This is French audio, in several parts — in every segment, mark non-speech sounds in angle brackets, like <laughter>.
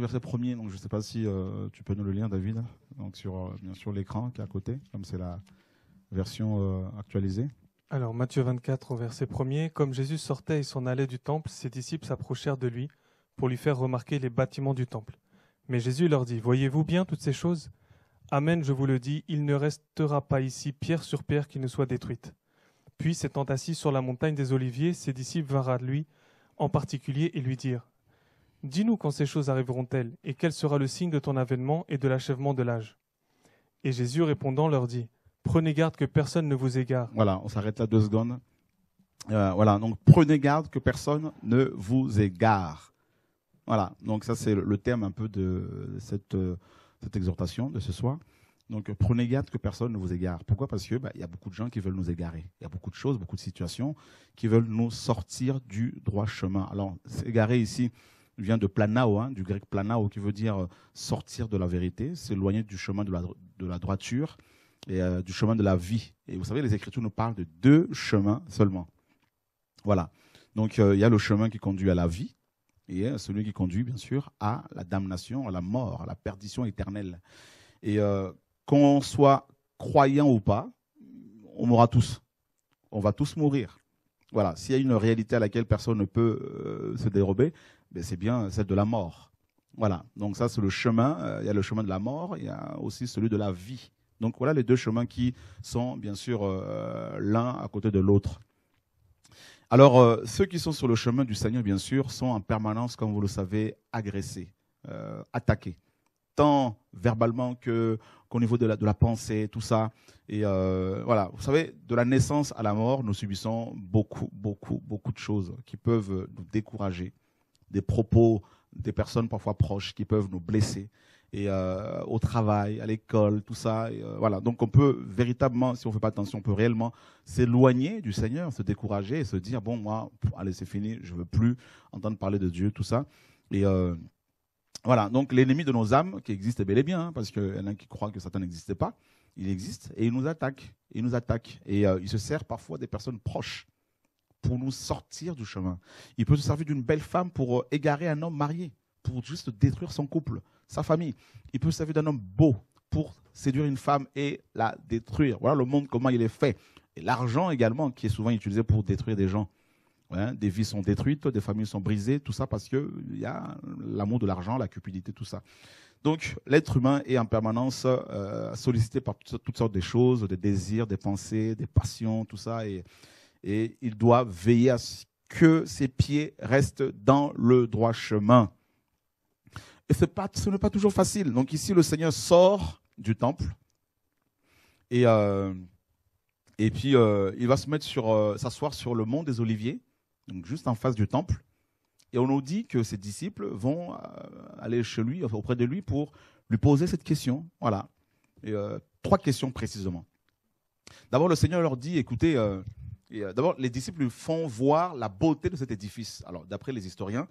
verset premier, donc je ne sais pas si euh, tu peux nous le lire, David, donc sur, euh, bien sûr l'écran qui est à côté, comme c'est la version euh, actualisée. Alors Matthieu 24 verset premier, comme Jésus sortait et s'en allait du temple, ses disciples s'approchèrent de lui pour lui faire remarquer les bâtiments du temple. Mais Jésus leur dit, voyez-vous bien toutes ces choses Amen, je vous le dis, il ne restera pas ici pierre sur pierre qui ne soit détruite. Puis s'étant assis sur la montagne des Oliviers, ses disciples vinrent à lui en particulier et lui dirent, Dis-nous quand ces choses arriveront-elles, et quel sera le signe de ton avènement et de l'achèvement de l'âge Et Jésus répondant leur dit, Prenez garde que personne ne vous égare. Voilà, on s'arrête là deux secondes. Euh, voilà, donc prenez garde que personne ne vous égare. Voilà, donc ça c'est le thème un peu de cette, euh, exhortation de ce soir. Donc prenez garde que personne ne vous égare. Pourquoi Parce qu'il bah, y a beaucoup de gens qui veulent nous égarer. Il y a beaucoup de choses, beaucoup de situations qui veulent nous sortir du droit chemin. Alors, s'égarer ici, vient de planao, hein, du grec planao, qui veut dire euh, sortir de la vérité, s'éloigner du chemin de la, de la droiture et euh, du chemin de la vie. Et vous savez, les Écritures nous parlent de deux chemins seulement. Voilà. Donc euh, il y a le chemin qui conduit à la vie et celui qui conduit, bien sûr, à la damnation, à la mort, à la perdition éternelle. Et qu'on soit croyant ou pas, on mourra tous. On va tous mourir. Voilà, s'il y a une réalité à laquelle personne ne peut se dérober, ben, c'est bien celle de la mort. Voilà, donc ça c'est le chemin, euh, il y a le chemin de la mort, il y a aussi celui de la vie. Donc voilà les deux chemins qui sont bien sûr euh, l'un à côté de l'autre. Alors euh, ceux qui sont sur le chemin du Seigneur, bien sûr, sont en permanence, comme vous le savez, agressés, attaqués, tant verbalement que qu'au niveau de la, de la pensée, tout ça. Et voilà, vous savez, de la naissance à la mort, nous subissons beaucoup, beaucoup, beaucoup de choses qui peuvent nous décourager, des propos des personnes parfois proches qui peuvent nous blesser et euh, au travail, à l'école, tout ça. Euh, voilà. Donc on peut véritablement, si on ne fait pas attention, on peut réellement s'éloigner du Seigneur, se décourager et se dire bon moi, allez c'est fini, je veux plus entendre parler de Dieu, tout ça. Et euh, voilà. Donc l'ennemi de nos âmes qui existe bel et bien, hein, parce qu'il y en a qui croient que certains n'existaient pas, il existe et il nous attaque, il nous attaque et il se sert parfois des personnes proches pour nous sortir du chemin. Il peut se servir d'une belle femme pour euh, égarer un homme marié, pour juste détruire son couple, sa famille. Il peut se servir d'un homme beau pour séduire une femme et la détruire. Voilà le monde, comment il est fait. Et l'argent également, qui est souvent utilisé pour détruire des gens. des vies sont détruites, des familles sont brisées, tout ça parce qu'il y a l'amour de l'argent, la cupidité, tout ça. Donc l'être humain est en permanence euh, sollicité par toutes sortes de choses, des désirs, des pensées, des passions, tout ça. Et et il doit veiller à ce que ses pieds restent dans le droit chemin. Et ce n'est pas toujours facile. Donc ici, le Seigneur sort du temple et, euh, et puis euh, il va se mettre sur, euh, s'asseoir sur le mont des Oliviers, juste en face du temple. Et on nous dit que ses disciples vont aller chez lui, auprès de lui, pour lui poser cette question. Voilà. trois questions précisément. D'abord, le Seigneur leur dit, écoutez, euh, d'abord, les disciples font voir la beauté de cet édifice. Alors, d'après les historiens,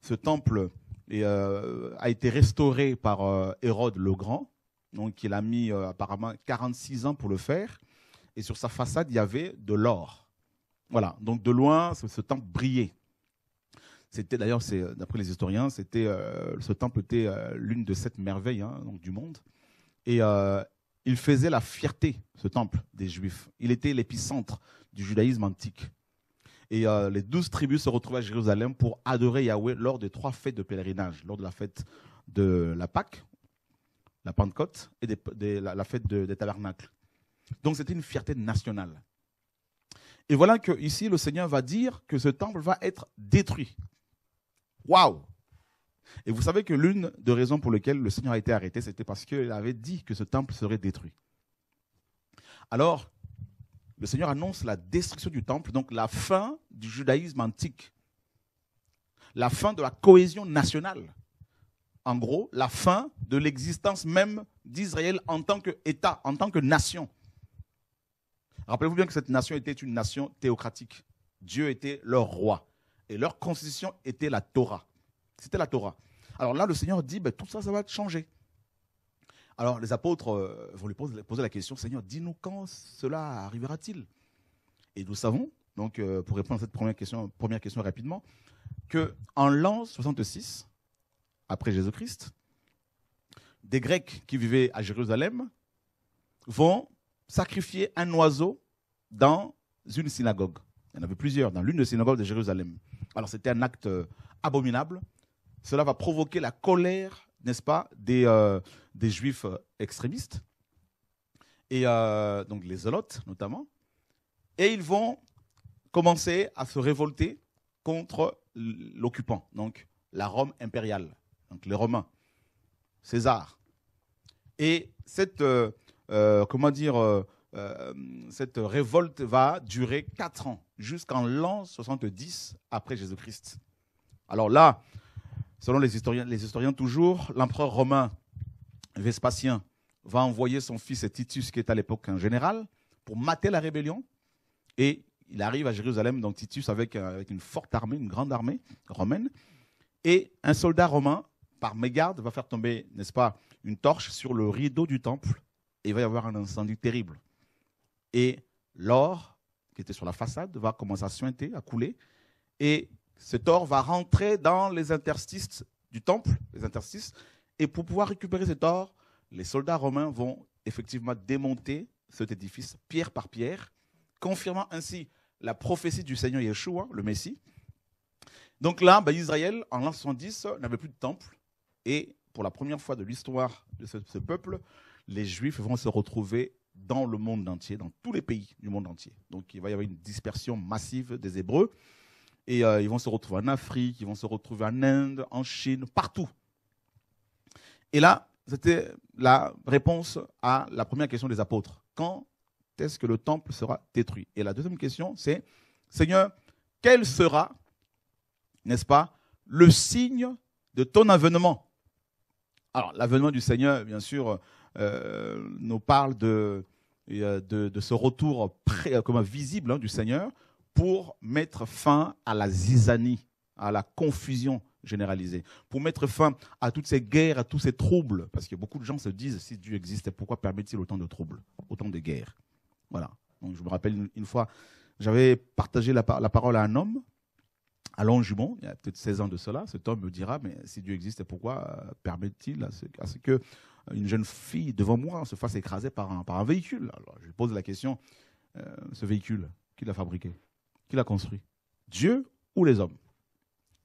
ce temple euh, a été restauré par euh, Hérode le Grand. Donc, il a mis apparemment 46 ans pour le faire. Et sur sa façade, il y avait de l'or. Voilà. Donc, de loin, ce, temple brillait. C'était d'ailleurs, d'après les historiens, c'était ce temple était l'une de sept merveilles hein, du monde. Et il faisait la fierté, ce temple des Juifs. Il était l'épicentre du judaïsme antique. Et euh, les douze tribus se retrouvaient à Jérusalem pour adorer Yahweh lors des trois fêtes de pèlerinage, lors de la fête de la Pâque, la Pentecôte et la, fête des tabernacles. Donc c'était une fierté nationale. Et voilà que ici le Seigneur va dire que ce temple va être détruit. Waouh Et vous savez que l'une des raisons pour lesquelles le Seigneur a été arrêté, c'était parce qu'il avait dit que ce temple serait détruit. Alors, le Seigneur annonce la destruction du temple, donc la fin du judaïsme antique, la fin de la cohésion nationale, en gros, la fin de l'existence même d'Israël en tant qu'État, en tant que nation. Rappelez-vous bien que cette nation était une nation théocratique. Dieu était leur roi. Et leur constitution était la Torah. C'était la Torah. Alors là, le Seigneur dit, ben, tout ça, ça va changer. Alors les apôtres euh, vont lui poser, la question, Seigneur, dis-nous quand cela arrivera-t-il Et nous savons, donc euh, pour répondre à cette première question, première question rapidement, que en l'an 66, après Jésus-Christ, des Grecs qui vivaient à Jérusalem vont sacrifier un oiseau dans une synagogue. Il y en avait plusieurs dans l'une des synagogues de Jérusalem. Alors c'était un acte euh, abominable. Cela va provoquer la colère n'est-ce pas, des, euh, des juifs euh, extrémistes, et euh, donc les Zolotes notamment, et ils vont commencer à se révolter contre l'occupant, donc la Rome impériale, donc les Romains, César. Et cette, comment dire, cette révolte va durer quatre ans, jusqu'en l'an 70 après Jésus-Christ. Alors là, Selon les historiens, les historiens toujours, l'empereur romain Vespasien va envoyer son fils Titus, qui est à l'époque un général, pour mater la rébellion. Et il arrive à Jérusalem, donc Titus, euh, avec, une forte armée, une grande armée romaine. Et un soldat romain, par mégarde, va faire tomber, n'est-ce pas, une torche sur le rideau du temple. Et il va y avoir un incendie terrible. Et l'or, qui était sur la façade, va commencer à suinter, à couler. Et cet or va rentrer dans les interstices du temple, les interstices, et pour pouvoir récupérer cet or, les soldats romains vont effectivement démonter cet édifice pierre par pierre, confirmant ainsi la prophétie du Seigneur Yeshua, le Messie. Donc là, ben, Israël, en l'an 70, n'avait plus de temple, et pour la première fois de l'histoire de ce peuple, les Juifs vont se retrouver dans le monde entier, dans tous les pays du monde entier. Donc il va y avoir une dispersion massive des Hébreux. Et euh, ils vont se retrouver en Afrique, ils vont se retrouver en Inde, en Chine, partout. Et là, c'était la réponse à la première question des apôtres. Quand est-ce que le temple sera détruit Et la deuxième question, c'est, Seigneur, quel sera, n'est-ce pas, le signe de ton avènement Alors, l'avènement du Seigneur, bien sûr, euh, nous parle euh, de, de, ce retour comme visible hein, du Seigneur, pour mettre fin à la zizanie, à la confusion généralisée, pour mettre fin à toutes ces guerres, à tous ces troubles, parce que beaucoup de gens se disent, si Dieu existe, pourquoi permet-il autant de troubles, autant de guerres Voilà. Donc, je me rappelle une, fois, j'avais partagé la, parole à un homme, à Jumont, il y a peut-être 16 ans de cela, cet homme me dira, mais si Dieu existe, pourquoi euh, permet-il à ce, qu'une que euh, une jeune fille devant moi se fasse écraser par un, véhicule Alors, je lui pose la question, euh, ce véhicule, qui l'a fabriqué qu'il a construit Dieu ou les hommes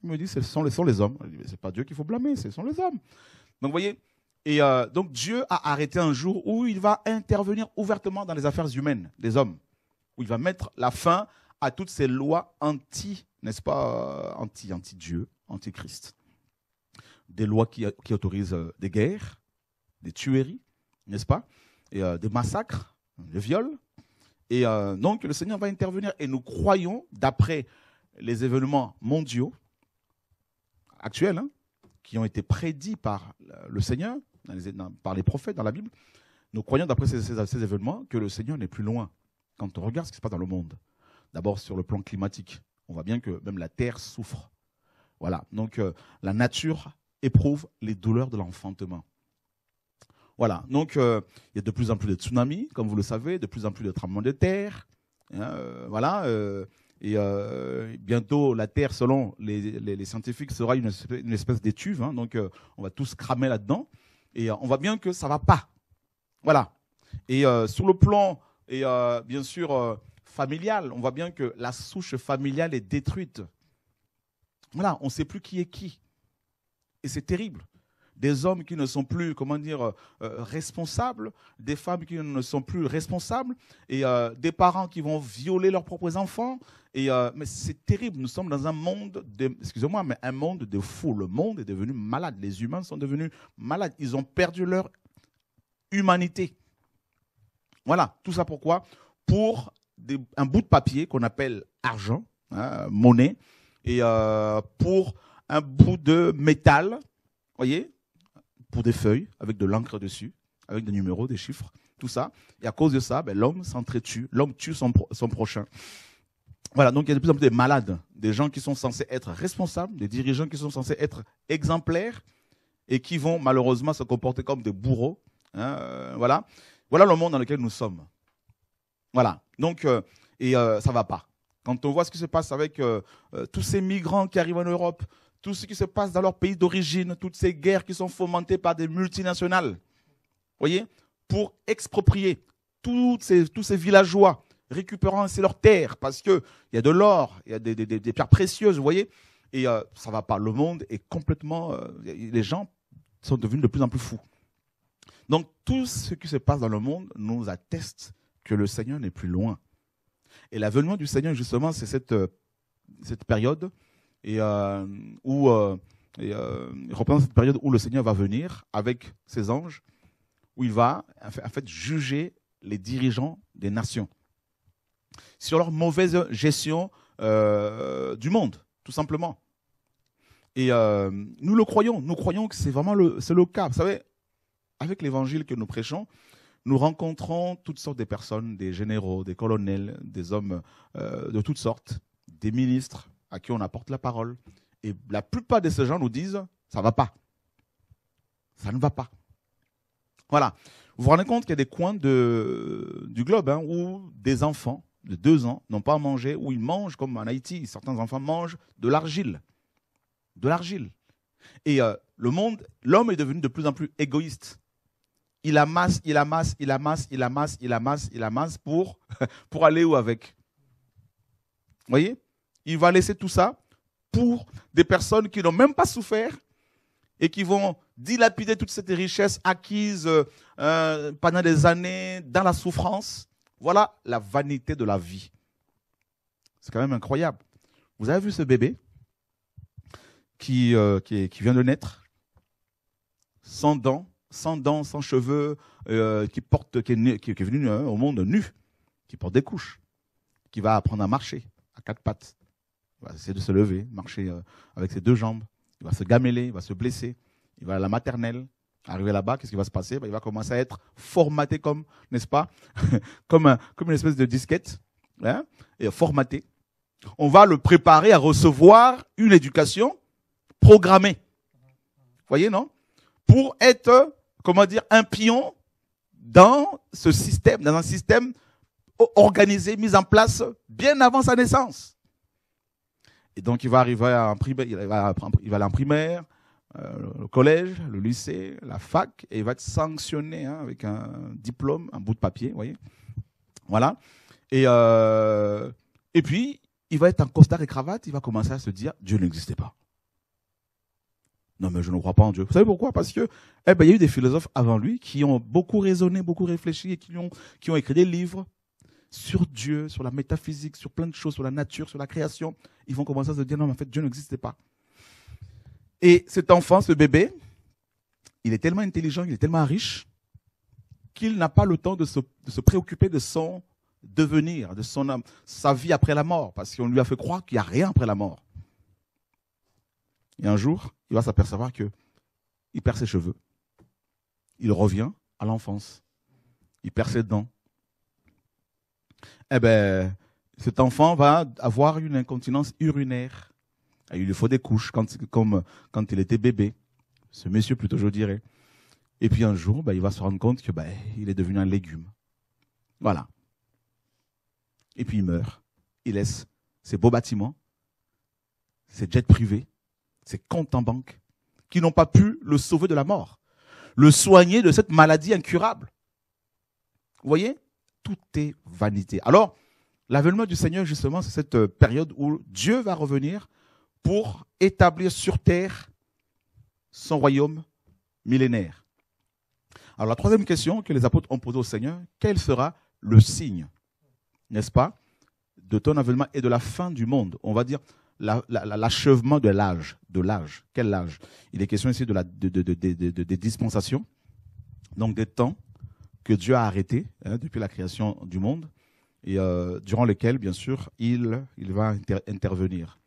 Il me dit, ce sont les, sont les hommes. Ce n'est pas Dieu qu'il faut blâmer, ce sont les hommes. Donc vous voyez, et euh, donc Dieu a arrêté un jour où il va intervenir ouvertement dans les affaires humaines des hommes, où il va mettre la fin à toutes ces lois anti, n'est-ce pas, euh, anti, anti-Dieu, anti-Christ. Des lois qui, autorisent euh, des guerres, des tueries, n'est-ce pas, et des massacres, des viols, et euh, donc, le Seigneur va intervenir. Et nous croyons, d'après les événements mondiaux actuels, hein, qui ont été prédits par le Seigneur, par les prophètes dans la Bible, nous croyons, d'après ces, événements, que le Seigneur n'est plus loin quand on regarde ce qui se passe dans le monde. D'abord, sur le plan climatique, on voit bien que même la Terre souffre. Voilà, donc euh, la nature éprouve les douleurs de l'enfantement. Voilà. Donc, euh, il y a de plus en plus de tsunamis, comme vous le savez, de plus en plus de tremblements de terre. Hein, euh, voilà. Euh, et bientôt, la Terre, selon les, scientifiques, sera une espèce, d'étuve. Hein, donc, on va tous cramer là-dedans. Et on voit bien que ça va pas. Voilà. Et sur le plan, et bien sûr, familial, on voit bien que la souche familiale est détruite. Voilà, on ne sait plus qui est qui. Et c'est terrible des hommes qui ne sont plus, comment dire, euh, euh, responsables, des femmes qui ne sont plus responsables, et euh, des parents qui vont violer leurs propres enfants. Et, mais c'est terrible. Nous sommes dans un monde, de, excusez-moi, mais un monde de fou. Le monde est devenu malade. Les humains sont devenus malades. Ils ont perdu leur humanité. Voilà, tout ça pourquoi Pour un bout de papier qu'on appelle argent, hein, monnaie, et pour un bout de métal, voyez, pour des feuilles avec de l'encre dessus, avec des numéros, des chiffres, tout ça. Et à cause de ça, ben, l'homme s'entretue, l'homme tue son, son prochain. Voilà, donc il y a de plus en plus des malades, des gens qui sont censés être responsables, des dirigeants qui sont censés être exemplaires et qui vont malheureusement se comporter comme des bourreaux. Hein, euh, voilà. voilà le monde dans lequel nous sommes. Voilà. Donc, euh, et euh, ça va pas. Quand on voit ce qui se passe avec tous ces migrants qui arrivent en Europe, tout ce qui se passe dans leur pays d'origine, toutes ces guerres qui sont fomentées par des multinationales, voyez, pour exproprier toutes ces, tous ces villageois, récupérant ainsi leur terre parce qu'il y a de l'or, il y a des, des, pierres précieuses, vous voyez, et euh, ça va pas. Le monde est complètement. Euh, les gens sont devenus de plus en plus fous. Donc tout ce qui se passe dans le monde nous atteste que le Seigneur n'est plus loin. Et l'avènement du Seigneur, justement, c'est cette, euh, cette période et euh, où euh, euh, représente cette période où le Seigneur va venir avec ses anges, où il va en fait juger les dirigeants des nations sur leur mauvaise gestion euh, du monde, tout simplement. Et nous le croyons, nous croyons que c'est vraiment le, c'est le cas. Vous savez, avec l'évangile que nous prêchons, nous rencontrons toutes sortes de personnes, des généraux, des colonels, des hommes de toutes sortes, des ministres, à qui on apporte la parole. Et la plupart de ces gens nous disent ça ne va pas. Ça ne va pas. Voilà. Vous vous rendez compte qu'il y a des coins du globe hein, où des enfants de deux ans n'ont pas à manger, où ils mangent comme en Haïti. Certains enfants mangent de l'argile. De l'argile. Et euh, le monde, l'homme est devenu de plus en plus égoïste. Il amasse, il amasse, il amasse, il amasse, il amasse, il amasse pour, <laughs> pour aller où avec Vous voyez il va laisser tout ça pour des personnes qui n'ont même pas souffert et qui vont dilapider toute cette richesse acquise euh, euh, pendant des années dans la souffrance. Voilà la vanité de la vie. C'est quand même incroyable. Vous avez vu ce bébé qui, euh, qui, vient de naître, sans dents, sans dents, sans cheveux, qui, porte, qui, qui est venu au monde nu, qui porte des couches, qui va apprendre à marcher à quatre pattes. Il va essayer de se lever, marcher euh, avec ses deux jambes. Il va se gameler, il va se blesser. Il va à la maternelle. arriver là-bas, qu'est-ce qui va se passer bah, Il va commencer à être formaté comme, n'est-ce pas <laughs> comme, comme une espèce de disquette. Hein et formaté. On va le préparer à recevoir une éducation programmée. Vous voyez, non Pour être, euh, comment dire, un pion dans ce système, dans un système organisé, mis en place bien avant sa naissance. Et donc, il va arriver à un il il aller en primaire, euh, le collège, le lycée, la fac, et il va être sanctionné hein, avec un diplôme, un bout de papier, vous voyez. Voilà. Et, euh, et puis, il va être en costard et cravate, il va commencer à se dire Dieu n'existait pas. Non, mais je ne crois pas en Dieu. Vous savez pourquoi Parce que, eh ben, y a eu des philosophes avant lui qui ont beaucoup raisonné, beaucoup réfléchi et qui ont, qui ont écrit des livres sur Dieu, sur la métaphysique, sur plein de choses, sur la nature, sur la création, ils vont commencer à se dire non, mais en fait, Dieu n'existait pas. Et cet enfant, ce bébé, il est tellement intelligent, il est tellement riche, qu'il n'a pas le temps de se, préoccuper de son devenir, de son, sa vie après la mort, parce qu'on lui a fait croire qu'il n'y a rien après la mort. Et un jour, il va s'apercevoir que il perd ses cheveux. Il revient à l'enfance. Il perd ses dents eh ben, cet enfant va avoir une incontinence urinaire. Et il lui faut des couches, quand, comme quand il était bébé. Ce monsieur, plutôt, je dirais. Et puis un jour, ben, il va se rendre compte que ben, il est devenu un légume. Voilà. Et puis il meurt. Il laisse ses beaux bâtiments, ses jets privés, ses comptes en banque, qui n'ont pas pu le sauver de la mort, le soigner de cette maladie incurable. Vous voyez tout est vanité. Alors, l'avènement du Seigneur, justement, c'est cette euh, période où Dieu va revenir pour établir sur terre son royaume millénaire. Alors, la troisième question que les apôtres ont posée au Seigneur, quel sera le signe, n'est-ce pas, de ton avènement et de la fin du monde On va dire, l'achèvement de l'âge. De l'âge. Quel âge Il est question ici de la, des dispensations, donc des temps que Dieu a arrêté hein, depuis la création du monde et euh, durant lequel, bien sûr, il, va intervenir.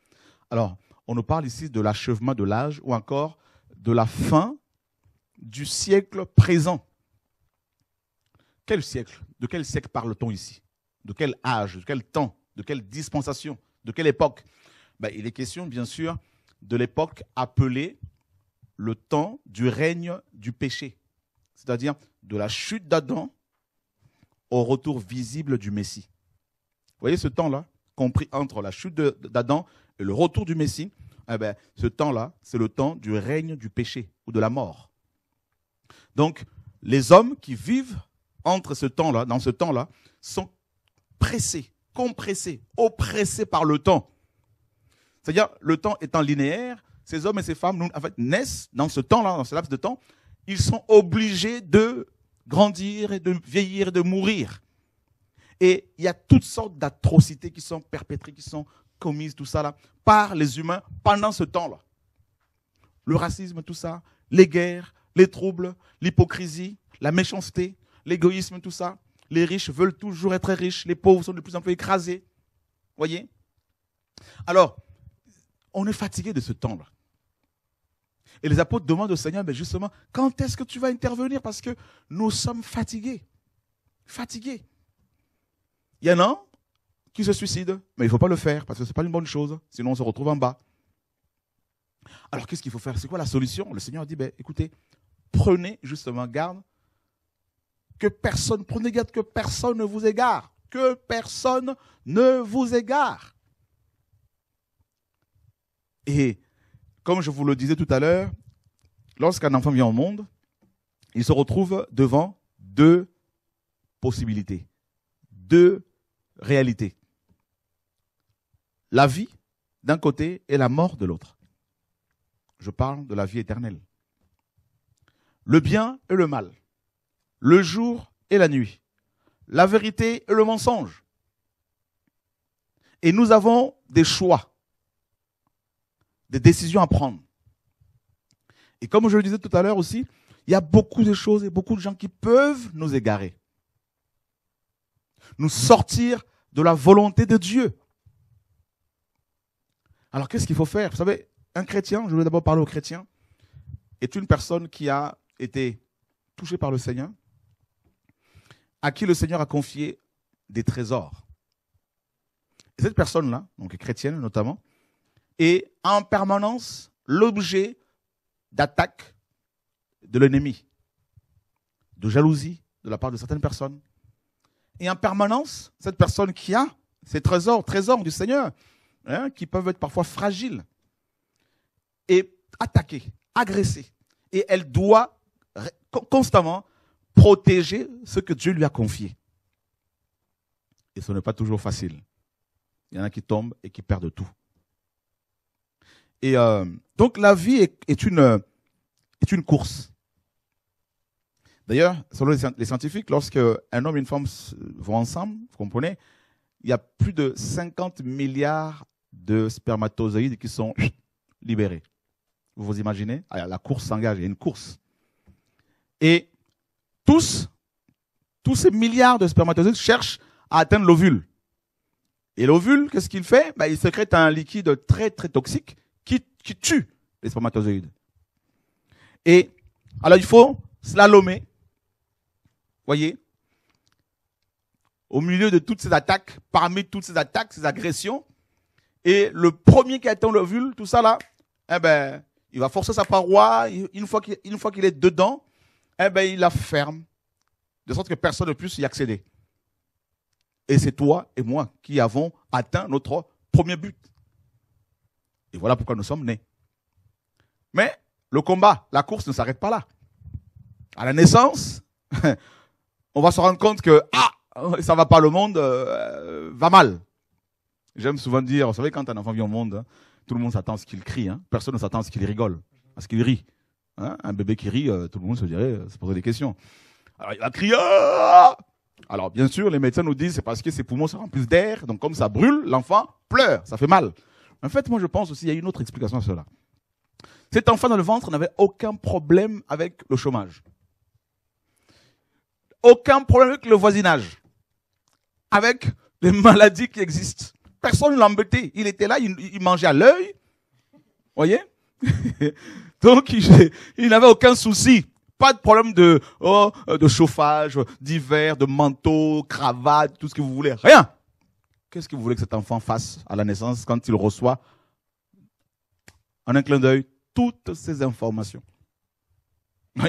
Alors, on nous parle ici de l'achèvement de l'âge ou encore de la fin du siècle présent. Quel siècle De quel siècle parle-t-on ici De quel âge De quel temps De quelle dispensation De quelle époque ben, Il est question, bien sûr, de l'époque appelée le temps du règne du péché c'est-à-dire de la chute d'Adam au retour visible du Messie. Vous voyez ce temps-là, compris entre la chute d'Adam et le retour du Messie, eh ben, ce temps-là, c'est le temps du règne du péché ou de la mort. Donc, les hommes qui vivent entre ce temps-là, dans ce temps-là, sont pressés, compressés, oppressés par le temps. C'est-à-dire, le temps étant linéaire, ces hommes et ces femmes, naissent dans ce temps-là, dans ce laps de temps, ils sont obligés de grandir et de vieillir et de mourir. Et il y a toutes sortes d'atrocités qui sont perpétrées, qui sont commises, tout ça là, par les humains pendant ce temps-là. Le racisme, tout ça, les guerres, les troubles, l'hypocrisie, la méchanceté, l'égoïsme, tout ça. Les riches veulent toujours être riches, les pauvres sont de plus en plus écrasés. Voyez Alors, on est fatigué de ce temps-là. Et les apôtres demandent au Seigneur, mais justement, quand est-ce que tu vas intervenir Parce que nous sommes fatigués. Fatigués. Il y en a qui se suicident, mais il ne faut pas le faire parce que ce n'est pas une bonne chose. Sinon, on se retrouve en bas. Alors, qu'est-ce qu'il faut faire C'est quoi la solution Le Seigneur dit, ben, écoutez, prenez justement garde que personne, prenez garde que personne ne vous égare. Que personne ne vous égare. Et comme je vous le disais tout à l'heure, lorsqu'un enfant vient au monde, il se retrouve devant deux possibilités, deux réalités. La vie d'un côté et la mort de l'autre. Je parle de la vie éternelle. Le bien et le mal. Le jour et la nuit. La vérité et le mensonge. Et nous avons des choix des décisions à prendre. Et comme je le disais tout à l'heure aussi, il y a beaucoup de choses et beaucoup de gens qui peuvent nous égarer, nous sortir de la volonté de Dieu. Alors qu'est-ce qu'il faut faire Vous savez, un chrétien, je voulais d'abord parler aux chrétiens, est une personne qui a été touchée par le Seigneur, à qui le Seigneur a confié des trésors. Et cette personne-là, donc chrétienne notamment, est en permanence l'objet d'attaques de l'ennemi, de jalousie de la part de certaines personnes. Et en permanence, cette personne qui a ces trésors, trésors du Seigneur, hein, qui peuvent être parfois fragiles, est attaquée, agressée. Et elle doit constamment protéger ce que Dieu lui a confié. Et ce n'est pas toujours facile. Il y en a qui tombent et qui perdent tout. Et euh, donc la vie est, une, euh, est une course. D'ailleurs, selon les scientifiques, lorsque un homme et une femme vont ensemble, vous comprenez, il y a plus de 50 milliards de spermatozoïdes qui sont libérés. Vous vous imaginez ah, La course s'engage, il y a une course. Et tous, tous ces milliards de spermatozoïdes cherchent à atteindre l'ovule. Et l'ovule, qu'est-ce qu'il fait ben, Il sécrète un liquide très très toxique qui tue les spermatozoïdes. Et alors il faut slalomer, voyez, au milieu de toutes ces attaques, parmi toutes ces attaques, ces agressions, et le premier qui atteint l'ovule, tout ça là, eh ben, il va forcer sa paroi, une fois qu'il, est dedans, eh ben, il la ferme, de sorte que personne ne puisse y accéder. Et c'est toi et moi qui avons atteint notre premier but. Et voilà pourquoi nous sommes nés. Mais le combat, la course ne s'arrête pas là. À la naissance, <laughs> on va se rendre compte que ah, ça va pas, le monde euh, va mal. J'aime souvent dire, vous savez, quand un enfant vient au monde, hein, tout le monde s'attend à ce qu'il crie. Hein. Personne ne s'attend à ce qu'il rigole, à ce qu'il rit. Hein. un bébé qui rit, euh, tout le monde se dirait, euh, se poser des questions. Alors il va crier. Ah! Alors bien sûr, les médecins nous disent c'est parce que ses poumons se remplissent d'air, donc comme ça brûle, l'enfant pleure, ça fait mal. En fait, moi, je pense aussi, il y a une autre explication à cela. Cet enfant dans le ventre n'avait aucun problème avec le chômage. Aucun problème avec le voisinage. Avec les <laughs> maladies qui existent. Personne ne l'embêtait. Il était là, il, mangeait à l'œil. Voyez? <laughs> Donc, <laughs> il, n'avait aucun souci. Pas de problème de, oh, de chauffage, d'hiver, de manteau, cravate, tout ce que vous voulez. Rien. Qu'est-ce que vous voulez que cet enfant fasse à la naissance quand il reçoit, en un clin d'œil, toutes ces informations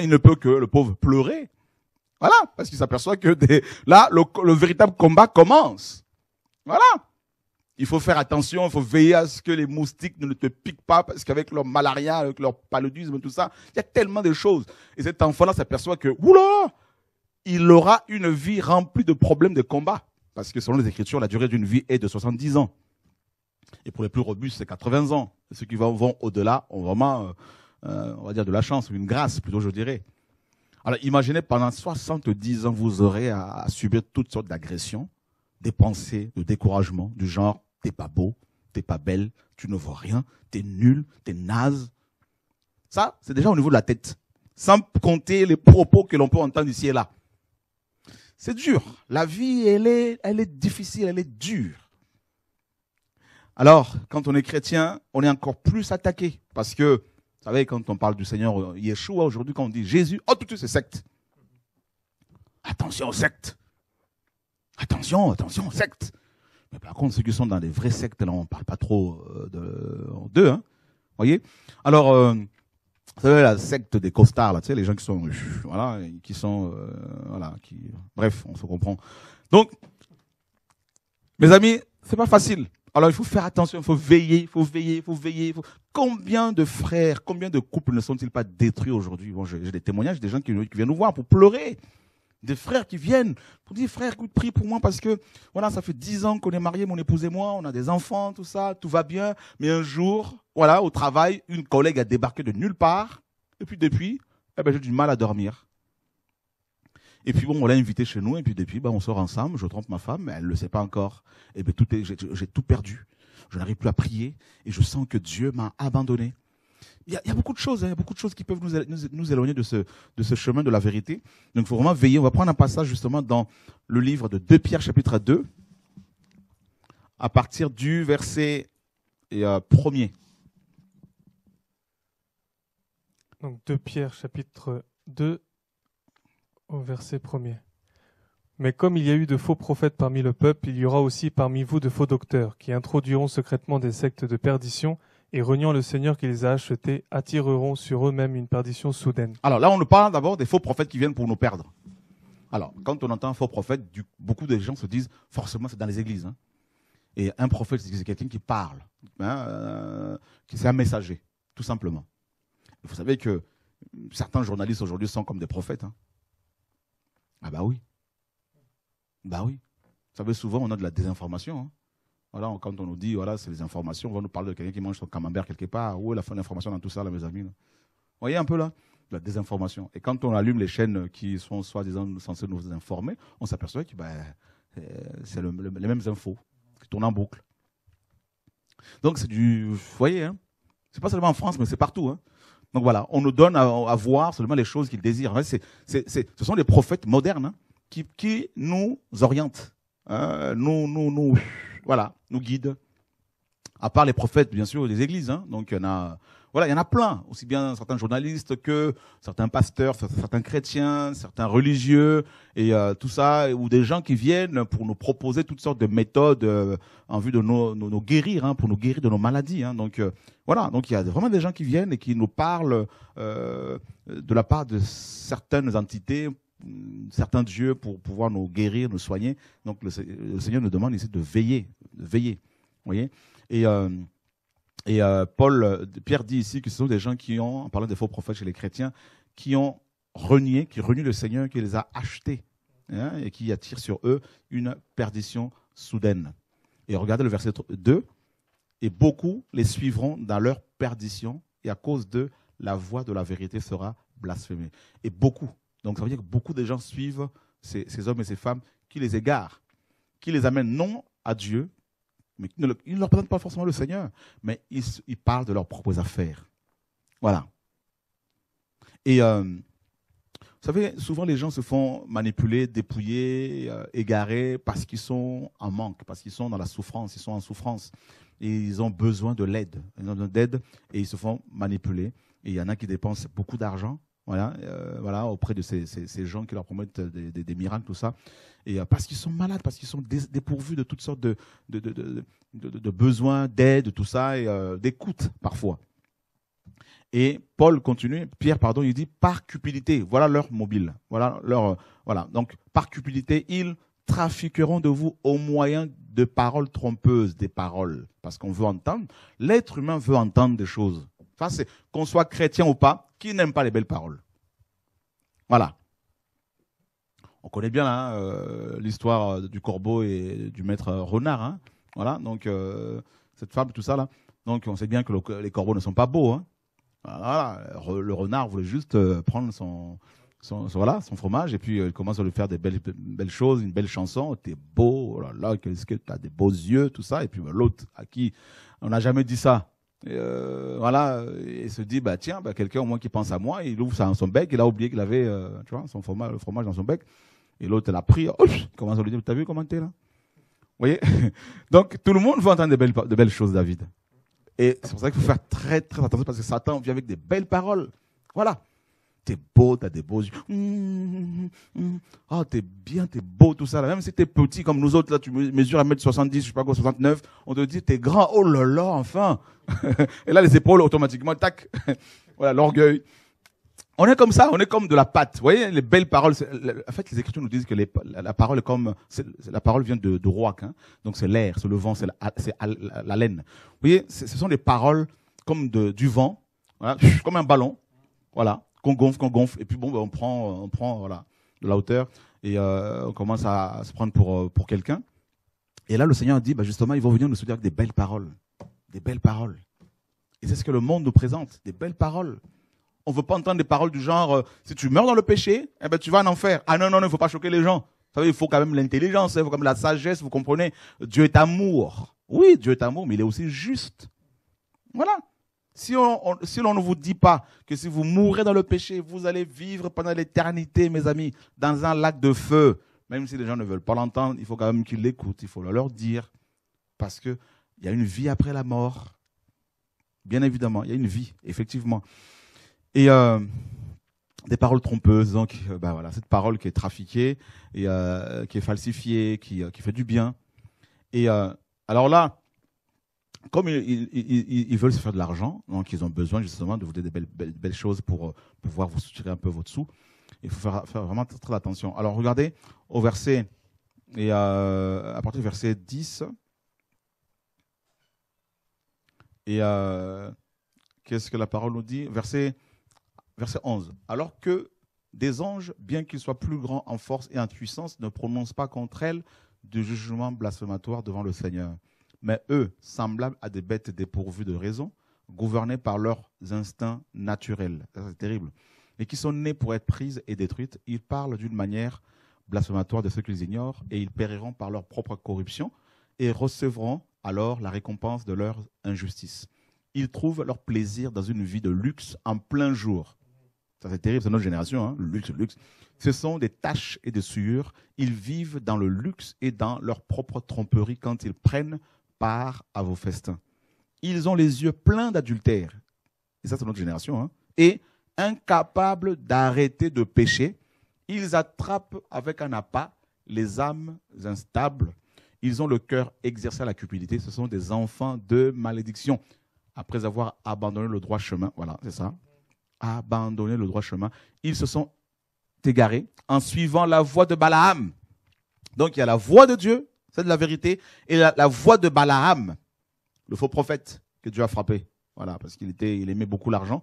Il ne peut que, le pauvre, pleurer. Voilà, parce qu'il s'aperçoit que là, le, véritable combat commence. Voilà. Il faut faire attention, il faut veiller à ce que les moustiques ne te piquent pas, parce qu'avec leur malaria, avec leur paludisme, tout ça, il y a tellement de choses. Et cet enfant-là s'aperçoit que, oula, il aura une vie remplie de problèmes de combat. Parce que selon les Écritures, la durée d'une vie est de 70 ans. Et pour les plus robustes, c'est 80 ans. ceux qui vont, au-delà ont vraiment, euh, euh, on va dire, de la chance, une grâce plutôt, je dirais. Alors imaginez, pendant 70 ans, vous aurez à, subir toutes sortes d'agressions, des pensées, de découragement, du genre « t'es pas beau, t'es pas belle, tu ne vois rien, t'es nul, t'es naze ». Ça, c'est déjà au niveau de la tête. Sans compter les propos que l'on peut entendre ici et là. C'est dur. La vie, elle est, elle est difficile, elle est dure. Alors, quand on est chrétien, on est encore plus attaqué. Parce que, vous savez, quand on parle du Seigneur Yeshua, aujourd'hui, quand on dit Jésus, oh, tout de suite, c'est secte. Attention, sectes. Attention, attention, sectes. Mais par contre, ceux qui sont dans les vraies sectes, là, on ne parle pas trop euh, d'eux. Hein, voyez Alors, euh, c'est la secte des costards, là, tu sais, les gens qui sont, voilà, qui sont, euh, voilà, qui, bref, on se comprend. Donc, mes amis, c'est pas facile. Alors, il faut faire attention, il faut veiller, il faut veiller, il faut veiller. Combien de frères, combien de couples ne sont-ils pas détruits aujourd'hui bon, J'ai des témoignages des gens qui, viennent nous voir pour pleurer des frères qui viennent pour dire frère, écoute, prie pour moi parce que voilà, ça fait dix ans qu'on est mariés, mon épouse et moi, on a des enfants, tout ça, tout va bien. Mais un jour, voilà, au travail, une collègue a débarqué de nulle part. Et puis depuis, eh ben, j'ai du mal à dormir. Et puis bon, on l'a invité chez nous, et puis depuis, ben, on sort ensemble, je trompe ma femme, mais elle le sait pas encore. Et eh ben, tout est, j'ai tout perdu. Je n'arrive plus à prier, et je sens que Dieu m'a abandonné il y, a, beaucoup de choses, hein. il y a beaucoup de choses qui peuvent nous, nous, éloigner de ce, de ce chemin de la vérité. Donc il faut vraiment veiller. On va prendre un passage justement dans le livre de 2 Pierre chapitre 2, à partir du verset et, euh, er Donc 2 Pierre chapitre 2 au verset « Mais comme il y a eu de faux prophètes parmi le peuple, il y aura aussi parmi vous de faux docteurs qui introduiront secrètement des sectes de perdition et reniant le Seigneur qui les a achetés, attireront sur eux-mêmes une perdition soudaine. Alors là, on nous parle d'abord des faux prophètes qui viennent pour nous perdre. Alors, quand on entend un faux prophète, beaucoup de gens se disent, forcément, c'est dans les églises. Hein. Et un prophète, c'est quelqu'un qui parle, hein, euh, c'est un messager, tout simplement. vous savez que certains journalistes aujourd'hui sont comme des prophètes. Hein. Ah bah oui. Bah oui. Vous savez, souvent, on a de la désinformation. Hein. Voilà, quand on nous dit, voilà, c'est les informations, on va nous parler de quelqu'un qui mange son camembert quelque part. Où est la fin l'information dans tout ça, mes amis Vous voyez un peu là La désinformation. Et quand on allume les chaînes qui sont soi-disant censées nous informer, on s'aperçoit que ben, euh, c'est les mêmes infos qui tournent en boucle. Donc, c'est du. Vous voyez, ce hein. c'est pas seulement en France, mais c'est partout. Hein. Donc voilà, on nous donne à, voir seulement les choses qu'ils désirent. ce sont les prophètes modernes hein, qui, qui, nous orientent, nous, nous, nous voilà, nous guide. À part les prophètes, bien sûr, des églises. Hein. Donc, il y en a, voilà, il y en a plein. Aussi bien certains journalistes que certains pasteurs, certains chrétiens, certains religieux et euh, tout ça, ou des gens qui viennent pour nous proposer toutes sortes de méthodes euh, en vue de nous, guérir, hein, pour nous guérir de nos maladies. Hein. Donc, euh, voilà. Donc, il y a vraiment des gens qui viennent et qui nous parlent de la part de certaines entités Mm, certains dieux pour pouvoir nous guérir, nous soigner. Donc le, Seigneur nous demande ici de veiller, de veiller. Voyez et euh, et euh, Paul, euh, Pierre dit ici que ce sont des gens qui ont, en parlant des faux prophètes chez les chrétiens, qui ont renié, qui renient le Seigneur, qui les a achetés hein, et qui attirent sur eux une perdition soudaine. Et regardez le verset 2. Et beaucoup les suivront dans leur perdition, et à cause d'eux, la voix de la vérité sera blasphémée. Et beaucoup, donc ça veut dire que beaucoup de gens suivent ces, hommes et ces femmes qui les égarent, qui les amènent non à Dieu, mais ils ne, leur présentent pas forcément le Seigneur, mais ils, parlent de leurs propres affaires. Voilà. Et euh, vous savez, souvent les gens se font manipuler, dépouiller, euh, égarer parce qu'ils sont en manque, parce qu'ils sont dans la souffrance, ils sont en souffrance. Et ils ont besoin de l'aide. Ils ont besoin d'aide et ils se font manipuler. Et il y en a qui dépensent beaucoup d'argent voilà, euh, voilà, auprès de ces, gens qui leur promettent des, miracles, tout ça. Et euh, parce qu'ils sont malades, parce qu'ils sont dépourvus de toutes sortes de, de, de besoins, d'aide, tout ça, et euh, d'écoute parfois. Et Paul continue, Pierre, pardon, il dit par cupidité, voilà leur mobile, voilà leur, voilà. Donc par cupidité, ils trafiqueront de vous au moyen de paroles trompeuses, des paroles, parce qu'on veut entendre. L'être humain veut entendre des choses c'est qu'on soit chrétien ou pas, qui n'aime pas les belles paroles. Voilà. On connaît bien hein, euh, l'histoire euh, du corbeau et du maître euh, renard. Hein. Voilà, donc cette femme, tout ça là. Donc on sait bien que les corbeaux ne sont pas beaux. Hein. Voilà, le renard voulait juste prendre son, voilà, son fromage et puis il commence à lui faire des belles, belles choses, une belle chanson. T'es beau, oh là là, qu'est-ce que t'as des beaux yeux, tout ça. Et puis bah, l'autre à qui on n'a jamais dit ça, et euh, voilà, et se dit bah tiens, bah, quelqu'un au moins qui pense à moi, il ouvre ça dans son bec, il a oublié qu'il avait euh, tu vois, son fromage, le fromage dans son bec, et l'autre l'a pris, oh, commence à lui dire, t'as vu comment t'es là voyez <laughs> Donc tout le monde veut entendre de belles, de belles choses, David. Et c'est pour ça qu'il faut faire très très attention parce que Satan vient avec des belles paroles. Voilà t'es beau, t'as des beaux yeux. Oh, t'es bien, t'es beau, tout ça. Là. Même si t'es petit comme nous autres, là, tu mesures 1m70, je sais pas quoi, 69, on te dit, t'es grand, oh là là, enfin. <laughs> Et là, les épaules, automatiquement, tac. <laughs> voilà, l'orgueil. On est comme ça, on est comme de la pâte. Vous voyez, les belles paroles. En fait, les Écritures nous disent que la parole est comme la parole vient de, de hein. donc c'est l'air, c'est le vent, c'est la, la, laine. Vous voyez, ce sont des paroles comme de, du vent, voilà, comme un ballon, voilà, qu'on gonfle, qu'on gonfle, et puis bon, ben, on prend, on prend voilà, de la hauteur et euh, on commence à, se prendre pour, euh, pour quelqu'un. Et là, le Seigneur dit, bah, justement, ils vont venir nous soutenir avec des belles paroles, des belles paroles. Et c'est ce que le monde nous présente, des belles paroles. On ne veut pas entendre des paroles du genre, euh, si tu meurs dans le péché, eh ben, tu vas en enfer. Ah non, non, non, il ne faut pas choquer les gens. Vous savez, il faut quand même l'intelligence, hein, il faut quand même la sagesse, vous comprenez. Dieu est amour. Oui, Dieu est amour, mais il est aussi juste. Voilà. Si l'on si ne vous dit pas que si vous mourrez dans le péché, vous allez vivre pendant l'éternité, mes amis, dans un lac de feu, même si les gens ne veulent pas l'entendre, il faut quand même qu'ils l'écoutent, il faut leur dire, parce qu'il y a une vie après la mort. Bien évidemment, il y a une vie, effectivement. Et euh, des paroles trompeuses, donc euh, bah voilà, cette parole qui est trafiquée, et, euh, qui est falsifiée, qui, fait du bien. Et alors là, comme ils, veulent se faire de l'argent, donc ils ont besoin justement de vous donner des belles, choses pour euh, pouvoir vous soutirer un peu votre sou. Il faut faire, vraiment très, attention. Alors regardez au verset, et euh, à partir du verset 10, et euh, qu'est-ce que la parole nous dit verset, verset 11. Alors que des anges, bien qu'ils soient plus grands en force et en puissance, ne prononcent pas contre elles de jugement blasphématoire devant le Seigneur. Mais eux, semblables à des bêtes dépourvues de raison, gouvernés par leurs instincts naturels, c'est terrible, et qui sont nés pour être prises et détruites, ils parlent d'une manière blasphématoire de ceux qu'ils ignorent, et ils périront par leur propre corruption, et recevront alors la récompense de leur injustice. Ils trouvent leur plaisir dans une vie de luxe en plein jour. Ça, c'est terrible, c'est notre génération, hein, le luxe, le luxe. Ce sont des tâches et des sueurs. Ils vivent dans le luxe et dans leur propre tromperie quand ils prennent part à vos festins. Ils ont les yeux pleins d'adultère. Et ça, c'est notre génération. Hein. Et incapables d'arrêter de pécher, ils attrapent avec un appât les âmes instables. Ils ont le cœur exercé à la cupidité. Ce sont des enfants de malédiction. Après avoir abandonné le droit chemin, voilà, c'est ça. Abandonné le droit chemin. Ils se sont égarés en suivant la voie de Balaam. Donc il y a la voie de Dieu c'est de la vérité. Et la, voix de Balaam, le faux prophète que Dieu a frappé, voilà, parce qu'il était, il aimait beaucoup l'argent,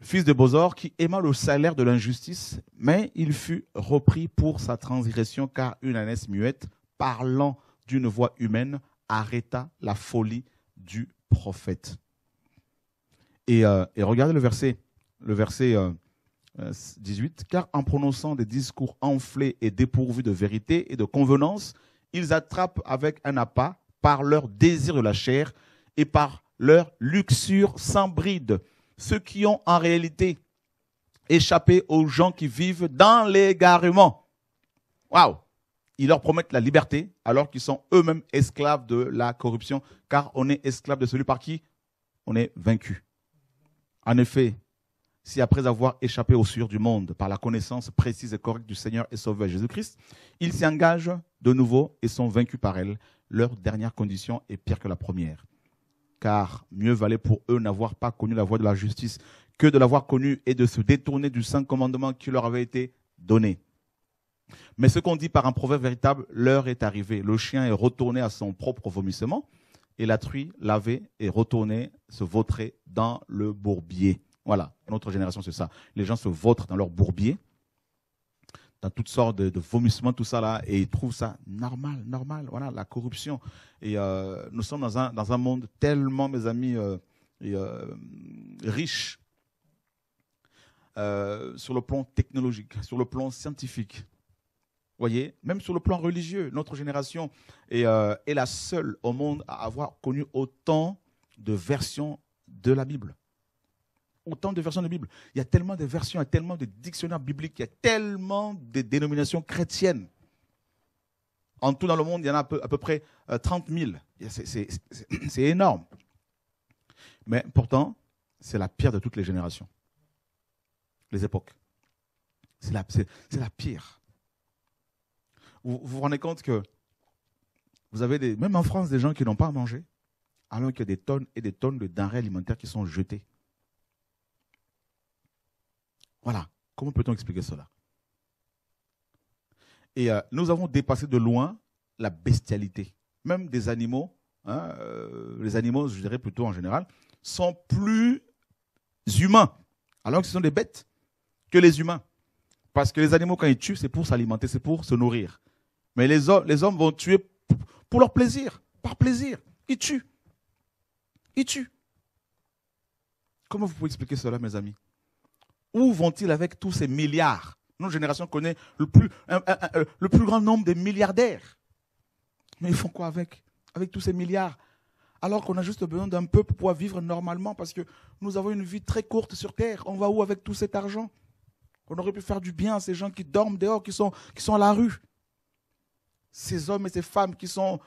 fils de Bozor, qui aima le salaire de l'injustice, mais il fut repris pour sa transgression, car une ânesse muette, parlant d'une voix humaine, arrêta la folie du prophète. Et, euh, regardez le verset, le verset 18, euh, euh, car en prononçant des discours enflés et dépourvus de vérité et de convenance, ils attrapent avec un appât par leur désir de la chair et par leur luxure sans bride, ceux qui ont en réalité échappé aux gens qui vivent dans l'égarement. Waouh Ils leur promettent la liberté alors qu'ils sont eux-mêmes esclaves de la corruption, car on est esclave de celui par qui on est vaincu. En effet, si après avoir échappé au sûr du monde par la connaissance précise et correcte du Seigneur et Sauveur Jésus-Christ, ils s'y engagent de nouveau et sont vaincus par elle, leur dernière condition est pire que la première. Car mieux valait pour eux n'avoir pas connu la voie de la justice que de l'avoir connue et de se détourner du saint commandement qui leur avait été donné. Mais ce qu'on dit par un proverbe véritable, l'heure est arrivée. Le chien est retourné à son propre vomissement et la truie lavée est retournée se vautrer dans le bourbier. Voilà, notre génération, c'est ça. Les gens se vautrent dans leur bourbier, dans toutes sortes de, vomissements, tout ça là, et ils trouvent ça normal, normal. Voilà, la corruption. Et euh, nous sommes dans un, dans un monde tellement, mes amis, euh, euh, riche sur le plan technologique, sur le plan scientifique. Voyez, même sur le plan religieux, notre génération est la seule au monde à avoir connu autant de versions de la Bible autant de versions de la Bible. Il y a tellement de versions, il y a tellement de dictionnaires bibliques, il y a tellement de dénominations chrétiennes. En tout dans le monde, il y en a à peu, près 30 euh, 000. C'est énorme. Mais pourtant, c'est la pire de toutes les générations, les époques. C'est la, pire. Vous, vous rendez compte que vous avez, des, même en France, des gens qui n'ont pas à manger, alors qu'il y a des tonnes et des tonnes de denrées alimentaires qui sont jetées. Voilà. Comment peut-on expliquer cela Et euh, nous avons dépassé de loin la bestialité. Même des animaux, hein, euh, les animaux, je dirais plutôt en général, sont plus humains, alors que ce sont des bêtes, que les humains. Parce que les animaux, quand ils tuent, c'est pour s'alimenter, c'est pour se nourrir. Mais les, les hommes vont tuer pour leur plaisir, par plaisir. Ils tuent. Ils tuent. Comment vous pouvez expliquer cela, mes amis où vont-ils avec tous ces milliards Notre génération connaît le plus, euh, le plus grand nombre de milliardaires. Mais ils font quoi avec Avec tous ces milliards alors qu'on a juste besoin d'un peu pour pouvoir vivre normalement, parce que nous avons une vie très courte sur Terre. On va où avec tout cet argent On aurait pu faire du bien à ces gens qui dorment dehors, qui sont, qui sont à la rue. Ces hommes et ces femmes qui sont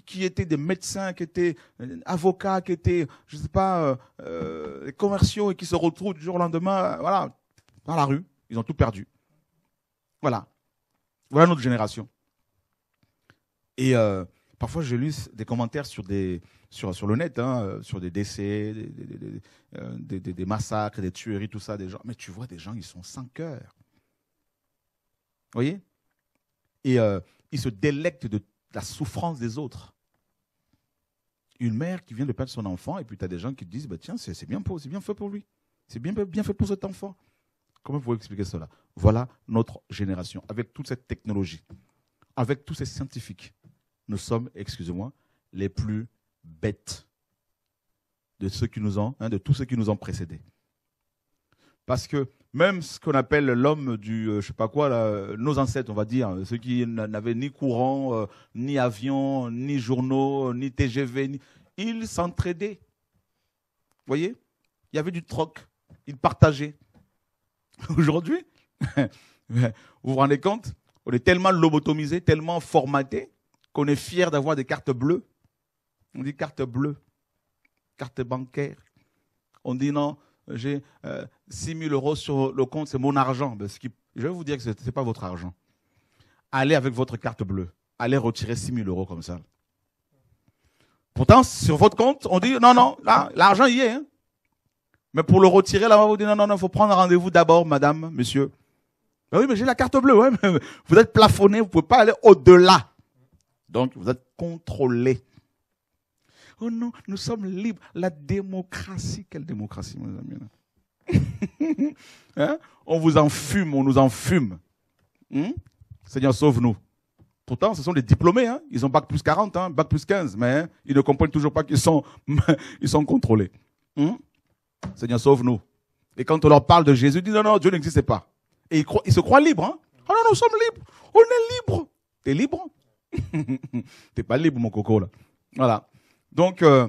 qui, étaient des médecins, qui étaient euh, avocats, qui étaient, je sais pas, des euh, euh, commerciaux et qui se retrouvent du jour au lendemain, voilà, dans la rue. Ils ont tout perdu. Voilà. Voilà notre génération. Et parfois, j'ai lu des commentaires sur, des, sur, sur le net, hein, sur des décès, des, massacres, des tueries, tout ça. Des gens. Mais tu vois, des gens, ils sont sans cœur. Vous voyez Et ils se délectent de la souffrance des autres. Une mère qui vient de perdre son enfant, et puis tu as des gens qui te disent, bah, tiens, c'est bien, bien fait pour lui. C'est bien, bien fait pour cet enfant. Comment vous expliquer cela Voilà notre génération, avec toute cette technologie, avec tous ces scientifiques. Nous sommes, excusez-moi, les plus bêtes de ceux qui nous ont, hein, de tous ceux qui nous ont précédés. Parce que même ce qu'on appelle l'homme du, euh, je sais pas quoi, nos ancêtres, on va dire, hein, ceux qui n'avaient ni courant, euh, ni avion, ni journaux, ni TGV, ils s'entraidaient. Vous voyez Il y avait du troc. Ils partageaient. <laughs> Aujourd'hui, <laughs> vous vous rendez compte On est tellement lobotomisé, tellement formaté, qu'on est fier d'avoir des cartes bleues. On dit carte bleue, cartes bancaires. On dit non, j'ai 6000 6 000 euros sur le compte, c'est mon argent. Ben, je vais vous dire que ce n'est pas votre argent. Allez avec votre carte bleue, allez retirer 6 000 euros comme ça. Pourtant, sur votre compte, on dit non, non, l'argent y est. Hein. Mais pour le retirer, là, on vous dit non, non, non, il faut prendre rendez-vous d'abord, madame, monsieur. Ben oui, mais j'ai la carte bleue. vous êtes plafonné, vous ne pouvez pas aller au-delà. Donc, vous êtes contrôlé nous sommes libres. La démocratie, quelle démocratie, mes amis <laughs> hein? On vous en fume, on nous enfume. fume. Hmm? Seigneur, sauve-nous. Pourtant, ce sont des diplômés. Hein. Ils ont bac plus 40, hein, bac plus 15, mais ils ne comprennent toujours pas qu'ils sont, <laughs> ils sont contrôlés. Hmm? Seigneur, sauve-nous. Et quand on leur parle de Jésus, ils disent non, non, Dieu n'existe pas. Et ils, se croient libres. Oh non, nous sommes libres. On est libres. T'es libre <laughs> T'es pas libre, mon coco, là. Voilà. Donc, euh,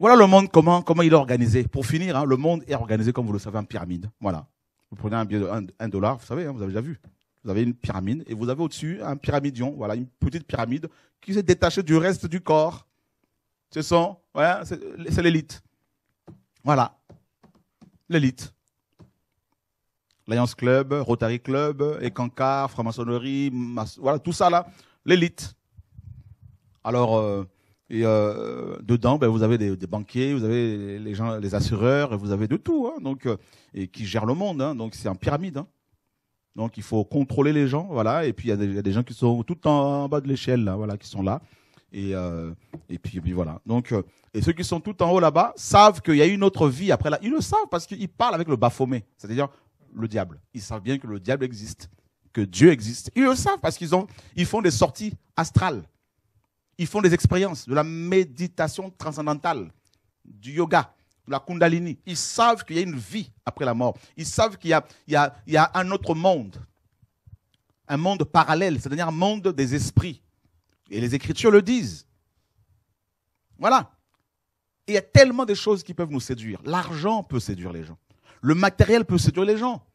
voilà le monde, comment, comment il est organisé. Pour finir, hein, le monde est organisé, comme vous le savez, en pyramide. Voilà. Vous prenez un billet de 1 dollar, vous savez, hein, vous avez déjà vu. Vous avez une pyramide et vous avez au-dessus un pyramidion, voilà, une petite pyramide qui s'est détachée du reste du corps. Ce sont, ouais, c'est l'élite. Voilà. L'élite. L'Alliance Club, Rotary Club, EKANKA, franc-maçonnerie, voilà, tout ça là, l'élite. Alors, euh, et euh, dedans, ben, vous avez des, banquiers, vous avez les gens, les assureurs, vous avez de tout, hein, donc euh, et qui gèrent le monde. Hein, donc c'est un pyramide. Hein. Donc il faut contrôler les gens, voilà. Et puis il y, a des gens qui sont tout en, bas de l'échelle, voilà, qui sont là. Et, euh, et, puis, voilà. Donc, et ceux qui sont tout en haut là-bas savent qu'il y a une autre vie après là. Ils le savent parce qu'ils parlent avec le baphomé, c'est-à-dire le diable. Ils savent bien que le diable existe, que Dieu existe. Ils le savent parce qu'ils ont, ils font des sorties astrales. Ils font des expériences, de la méditation transcendantale, du yoga, de la kundalini. Ils savent qu'il y a une vie après la mort. Ils savent qu'il y, y a, un autre monde, un monde parallèle, c'est-à-dire un monde des esprits. Et les Écritures le disent. Voilà. il y a tellement de choses qui peuvent nous séduire. L'argent peut séduire les gens. Le matériel peut séduire les gens.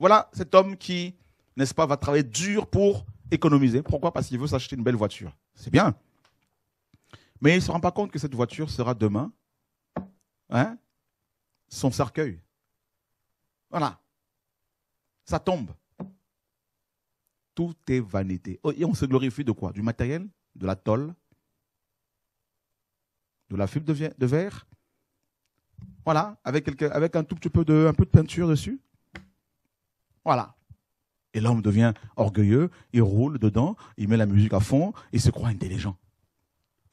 Voilà cet homme qui, n'est-ce pas, va travailler dur pour économiser. Pourquoi Parce qu'il veut s'acheter une belle voiture. C'est bien. Mais il ne se rend pas compte que cette voiture sera demain hein, son cercueil. Voilà. Ça tombe. Tout est vanité. Oh, et on se glorifie de quoi Du matériel De la tôle De la fibre de verre Voilà, avec, avec un tout petit peu de, un peu de peinture dessus. Voilà. Et l'homme devient orgueilleux, il roule dedans, il met la musique à fond, il se croit intelligent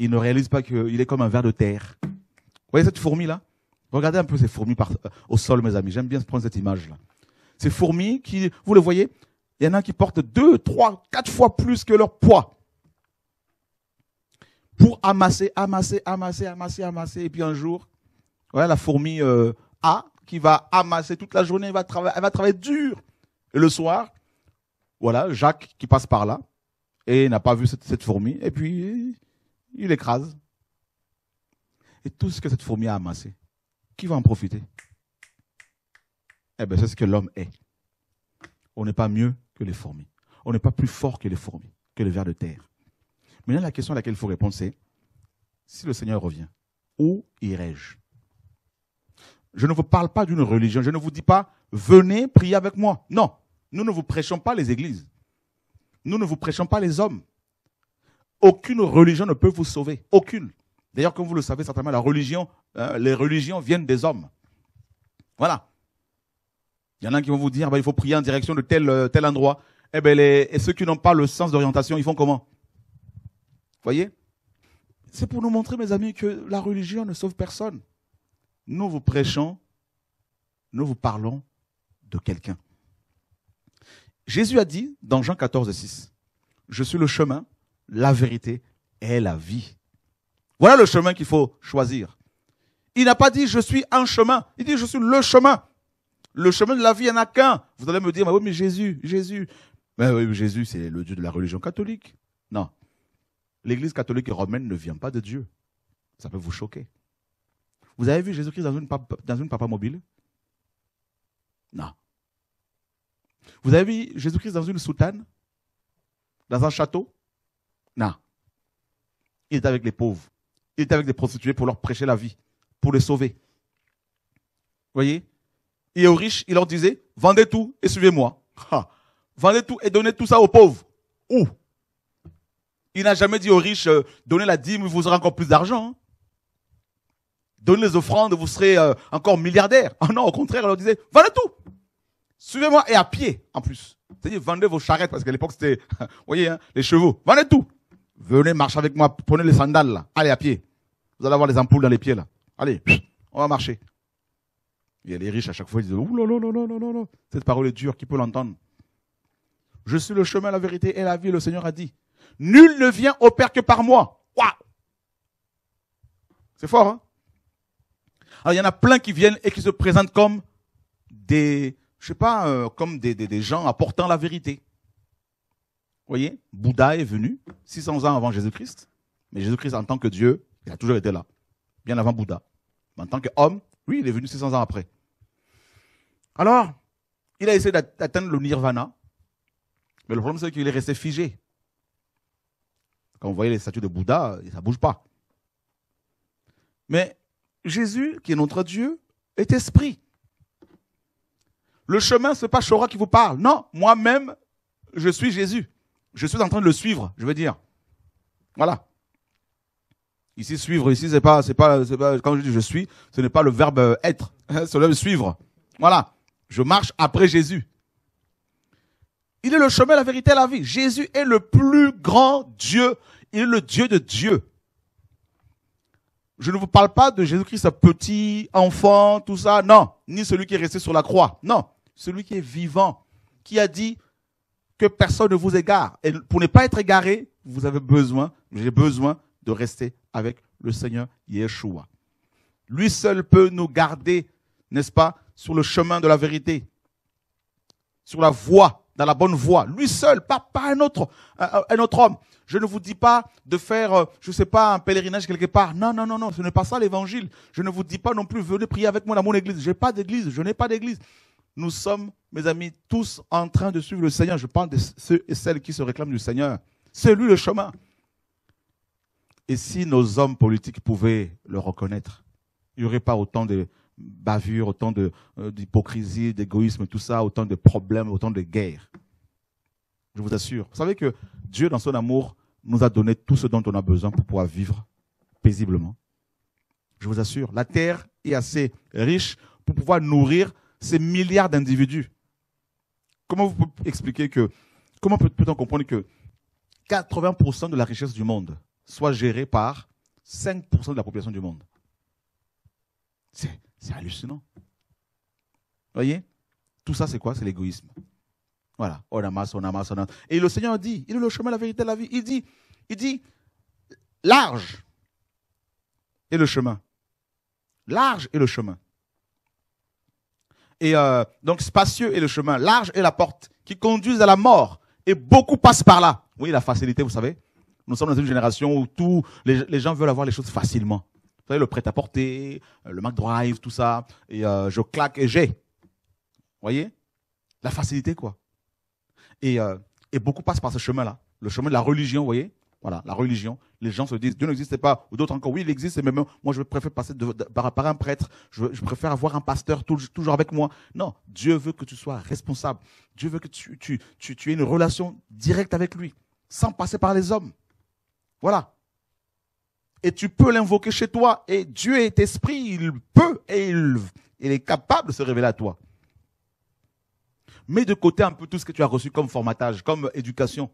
il ne réalise pas qu'il est comme un ver de terre. Vous voyez cette fourmi là Regardez un peu ces fourmis par, euh, au sol, mes amis. J'aime bien prendre cette image là. Ces fourmis qui, vous le voyez, il y en a qui portent deux, trois, quatre fois plus que leur poids pour amasser, amasser, amasser, amasser, amasser. Et puis un jour, voilà la fourmi euh, A qui va amasser toute la journée, elle va travailler, va travailler dur. Et le soir, voilà Jacques qui passe par là et n'a pas vu cette fourmi. Et puis il écrase. Et tout ce que cette fourmi a amassé, qui va en profiter Eh bien, c'est ce que l'homme est. On n'est pas mieux que les fourmis. On n'est pas plus fort que les fourmis, que le vers de terre. Maintenant, la question à laquelle il faut répondre, c'est si le Seigneur revient, où irai-je Je ne vous parle pas d'une religion. Je ne vous dis pas venez prier avec moi. Non, nous ne vous prêchons pas les églises. Nous ne vous prêchons pas les hommes. Aucune religion ne peut vous sauver. Aucune. D'ailleurs, comme vous le savez certainement, la religion, hein, les religions viennent des hommes. Voilà. Il y en a qui vont vous dire, bah, il faut prier en direction de tel, euh, tel endroit. Eh ben, et ceux qui n'ont pas le sens d'orientation, ils font comment Voyez C'est pour nous montrer, mes amis, que la religion ne sauve personne. Nous vous prêchons, nous vous parlons de quelqu'un. Jésus a dit dans Jean 14 6, Je suis le chemin, la vérité est la vie. Voilà le chemin qu'il faut choisir. Il n'a pas dit je suis un chemin, il dit je suis le chemin. Le chemin de la vie, il n'y en a qu'un. Vous allez me dire, mais oui, mais Jésus, Jésus. Mais oui, Jésus, c'est le Dieu de la religion catholique. Non. L'Église catholique et romaine ne vient pas de Dieu. Ça peut vous choquer. Vous avez vu Jésus-Christ dans une, dans une papa mobile Non. Vous avez vu Jésus-Christ dans une soutane Dans un château non. Il était avec les pauvres. Il était avec les prostituées pour leur prêcher la vie, pour les sauver. Vous Voyez Et aux riches, il leur disait, vendez tout et suivez-moi. Vendez tout et donnez tout ça aux pauvres. Où Il n'a jamais dit aux riches, euh, donnez la dîme, vous aurez encore plus d'argent. Hein. Donnez les offrandes, vous serez euh, encore milliardaire. Ah non, au contraire, il leur disait, vendez tout. Suivez-moi et à pied, en plus. C'est-à-dire, vendez vos charrettes, parce qu'à l'époque, c'était, <laughs> vous voyez, hein, les chevaux. Vendez tout. Venez, marche avec moi. Prenez les sandales, là. Allez, à pied. Vous allez avoir les ampoules dans les pieds, là. Allez, on va marcher. Il y a les riches, à chaque fois, ils disent, Cette parole est dure. Qui peut l'entendre? Je suis le chemin, la vérité et la vie. Le Seigneur a dit, nul ne vient au Père que par moi. C'est fort, hein? Alors, il y en a plein qui viennent et qui se présentent comme des, je sais pas, euh, comme des, des gens apportant la vérité voyez, Bouddha est venu 600 ans avant Jésus-Christ, mais Jésus-Christ en tant que Dieu, il a toujours été là, bien avant Bouddha. en tant qu'homme, oui, il est venu 600 ans après. Alors, il a essayé d'atteindre le nirvana, mais le problème c'est qu'il est resté figé. Quand vous voyez les statues de Bouddha, ça ne bouge pas. Mais Jésus, qui est notre Dieu, est esprit. Le chemin, ce n'est pas Chora qui vous parle. Non, moi-même, je suis Jésus. Je suis en train de le suivre, je veux dire. Voilà. Ici, suivre, ici, c'est pas, c'est pas, c'est pas, quand je dis je suis, ce n'est pas le verbe être, <laughs> c'est le verbe suivre. Voilà. Je marche après Jésus. Il est le chemin, la vérité, la vie. Jésus est le plus grand Dieu. Il est le Dieu de Dieu. Je ne vous parle pas de Jésus-Christ, petit enfant, tout ça. Non. Ni celui qui est resté sur la croix. Non. Celui qui est vivant, qui a dit, personne ne vous égare. Et pour ne pas être égaré, vous avez besoin, j'ai besoin de rester avec le Seigneur Yeshua. Lui seul peut nous garder, n'est-ce pas, sur le chemin de la vérité, sur la voie, dans la bonne voie. Lui seul, pas, pas un, autre, euh, un autre homme. Je ne vous dis pas de faire, euh, je ne sais pas, un pèlerinage quelque part. Non, non, non, non, ce n'est pas ça l'évangile. Je ne vous dis pas non plus, venez prier avec moi dans mon église. Je n'ai pas d'église, je n'ai pas d'église nous sommes, mes amis, tous en train de suivre le Seigneur. Je parle de ceux et celles qui se réclament du Seigneur. C'est lui le chemin. Et si nos hommes politiques pouvaient le reconnaître, il n'y aurait pas autant de bavures, autant euh, d'hypocrisie, d'égoïsme, tout ça, autant de problèmes, autant de guerres. Je vous assure. Vous savez que Dieu, dans son amour, nous a donné tout ce dont on a besoin pour pouvoir vivre paisiblement. Je vous assure, la terre est assez riche pour pouvoir nourrir ces milliards d'individus. Comment vous pouvez expliquer que, comment peut-on comprendre que 80% de la richesse du monde soit gérée par 5% de la population du monde C'est hallucinant. Vous Voyez Tout ça, c'est quoi C'est l'égoïsme. Voilà, on amasse, on amasse, on amasse. Et le Seigneur dit, il est le chemin, la vérité, la vie. Il dit, il dit, large est le chemin. Large est le chemin et euh, donc spacieux est le chemin, large est la porte qui conduisent à la mort. Et beaucoup passent par là. Oui, la facilité, vous savez. Nous sommes dans une génération où tous les, gens veulent avoir les choses facilement. Vous savez, le prêt-à-porter, euh, le McDrive, tout ça. Et euh, je claque et j'ai. Vous voyez La facilité, quoi. Et, euh, et beaucoup passent par ce chemin-là. Le chemin de la religion, vous voyez voilà, la religion. Les gens se disent Dieu n'existe pas, ou d'autres encore oui, il existe, mais même moi je préfère passer par, un prêtre, je, préfère avoir un pasteur toujours avec moi. Non, Dieu veut que tu sois responsable. Dieu veut que tu, aies une relation directe avec lui, sans passer par les hommes. Voilà. Et tu peux l'invoquer chez toi, et Dieu est esprit, il peut et il, il est capable de se révéler à toi. Mets de côté un peu tout ce que tu as reçu comme formatage, comme éducation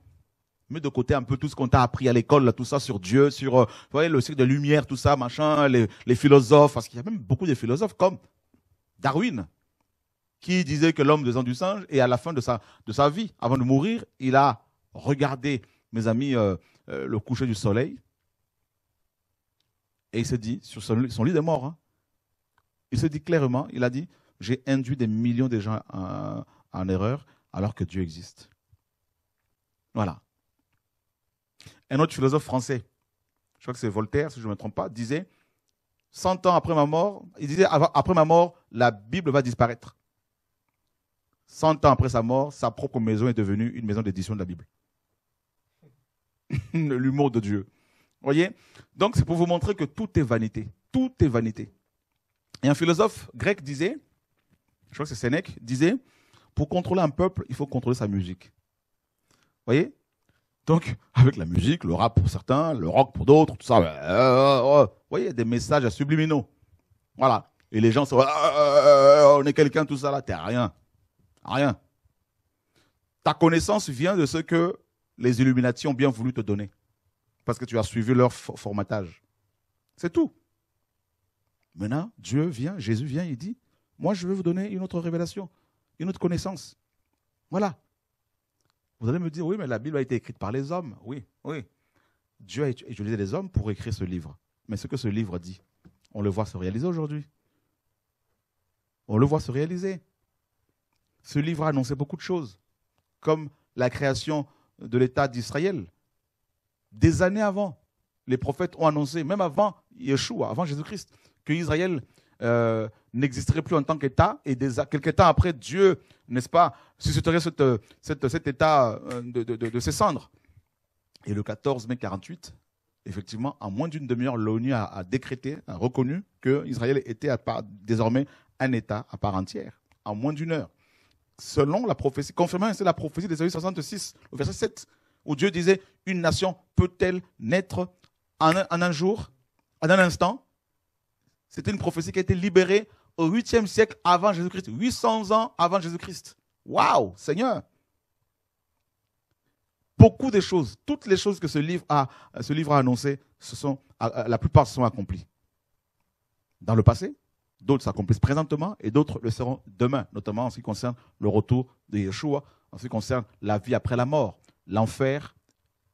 mets de côté un peu tout ce qu'on t'a appris à l'école, tout ça sur Dieu, sur euh, le cycle de lumière, tout ça, machin, les, philosophes, parce qu'il y a même beaucoup de philosophes comme Darwin, qui disait que l'homme descend du singe, et à la fin de sa, de sa vie, avant de mourir, il a regardé, mes amis, euh, euh, le coucher du soleil, et il s'est dit, sur son, lit des mort, hein, il s'est dit clairement, il a dit, j'ai induit des millions de gens en erreur alors que Dieu existe. Voilà. Un autre philosophe français, je crois que c'est Voltaire, si je ne me trompe pas, disait 100 ans après ma mort, il disait après ma mort, la Bible va disparaître. 100 ans après sa mort, sa propre maison est devenue une maison d'édition de la Bible. <laughs> L'humour de Dieu. Voyez Donc c'est pour vous montrer que tout est vanité. Tout est vanité. Et un philosophe grec disait, je crois que c'est Sénèque, disait, pour contrôler un peuple, il faut contrôler sa musique. Voyez donc, avec la musique, le rap pour certains, le rock pour d'autres, tout ça, euh, euh, euh, vous voyez, des messages à subliminaux. Voilà. Et les gens sont, on est quelqu'un, tout ça là, t'es rien. Rien. Ta connaissance vient de ce que les Illuminati ont bien voulu te donner. Parce que tu as suivi leur formatage. C'est tout. Maintenant, Dieu vient, Jésus vient, il dit, moi je veux vous donner une autre révélation, une autre connaissance. Voilà. Vous allez me dire, oui, mais la Bible a été écrite par les hommes. Oui, oui. Dieu a utilisé les hommes pour écrire ce livre. Mais ce que ce livre dit, on le voit se réaliser aujourd'hui. On le voit se réaliser. Ce livre a annoncé beaucoup de choses, comme la création de l'État d'Israël. Des années avant, les prophètes ont annoncé, même avant Yeshua, avant Jésus-Christ, que Israël euh, n'existerait plus en tant qu'État. Et quelques temps après, Dieu, n'est-ce pas, susciterait cet État euh, de, ses cendres. Et le 14 mai 48, effectivement, en moins d'une demi-heure, l'ONU a, décrété, a reconnu que Israël était désormais un État à part entière, en moins d'une heure. Selon la prophétie, confirmant ainsi la prophétie des 66, au verset 7, où Dieu disait Une nation peut-elle naître en en un jour, en un instant c'était une prophétie qui a été libérée au 8e siècle avant Jésus-Christ, 800 ans avant Jésus-Christ. Waouh, Seigneur Beaucoup de choses, toutes les choses que ce livre a, ce livre a annoncées, la plupart se sont accomplies. Dans le passé, d'autres s'accomplissent présentement et d'autres le seront demain, notamment en ce qui concerne le retour de Yeshua, en ce qui concerne la vie après la mort, l'enfer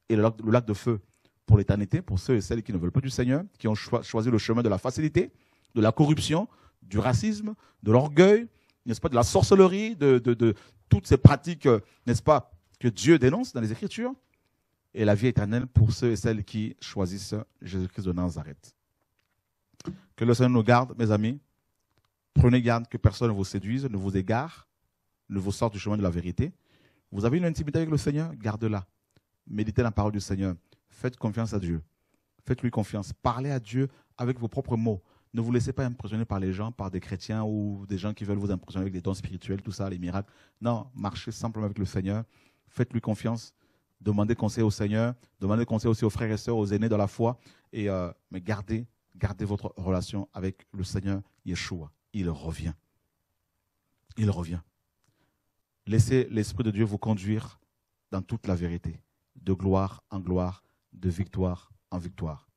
et le lac, de feu pour l'éternité, pour ceux et celles qui ne veulent pas du Seigneur, qui ont choisi le chemin de la facilité, de la corruption, du racisme, de l'orgueil, n'est-ce pas, de la sorcellerie, de, toutes ces pratiques, euh, n'est-ce pas, que Dieu dénonce dans les Écritures. Et la vie éternelle pour ceux et celles qui choisissent Jésus-Christ de Nazareth. Que le Seigneur nous garde, mes amis. Prenez garde que personne ne vous séduise, ne vous égare, ne vous sorte du chemin de la vérité. Vous avez une intimité avec le Seigneur, gardez-la. Méditez la parole du Seigneur. Faites confiance à Dieu. Faites-lui confiance. Parlez à Dieu avec vos propres mots. Ne vous laissez pas impressionner par les gens, par des chrétiens ou des gens qui veulent vous impressionner avec des dons spirituels, tout ça, les miracles. Non, marchez simplement avec le Seigneur. Faites-lui confiance. Demandez conseil au Seigneur. Demandez conseil aussi aux frères et sœurs, aux aînés de la foi. Et, euh, mais gardez, gardez votre relation avec le Seigneur Yeshua. Il revient. Il revient. Laissez l'Esprit de Dieu vous conduire dans toute la vérité, de gloire en gloire, de victoire en victoire.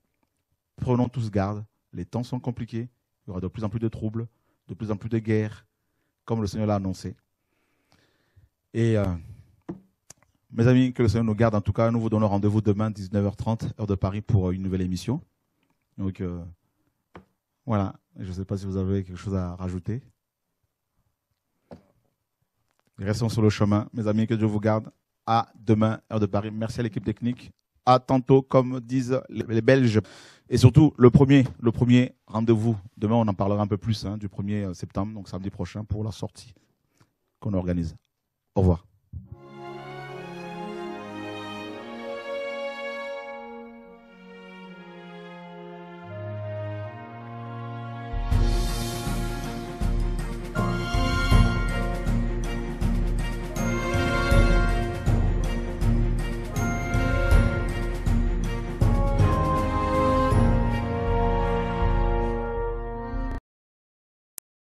Prenons tous garde les temps sont compliqués, il y aura de plus en plus de troubles, de plus en plus de guerres, comme le Seigneur l'a annoncé. Et euh, mes amis, que le Seigneur nous garde. En tout cas, nous vous donnons rendez-vous demain, 19h30, heure de Paris, pour une nouvelle émission. Donc, euh, voilà. Je ne sais pas si vous avez quelque chose à rajouter. Restons sur le chemin. Mes amis, que Dieu vous garde. À demain, heure de Paris. Merci à l'équipe technique à tantôt, comme disent les Belges. Et surtout, le premier, le premier rendez-vous. Demain, on en parlera un peu plus hein, du 1er euh, septembre, donc samedi prochain, pour la sortie qu'on organise. Au revoir.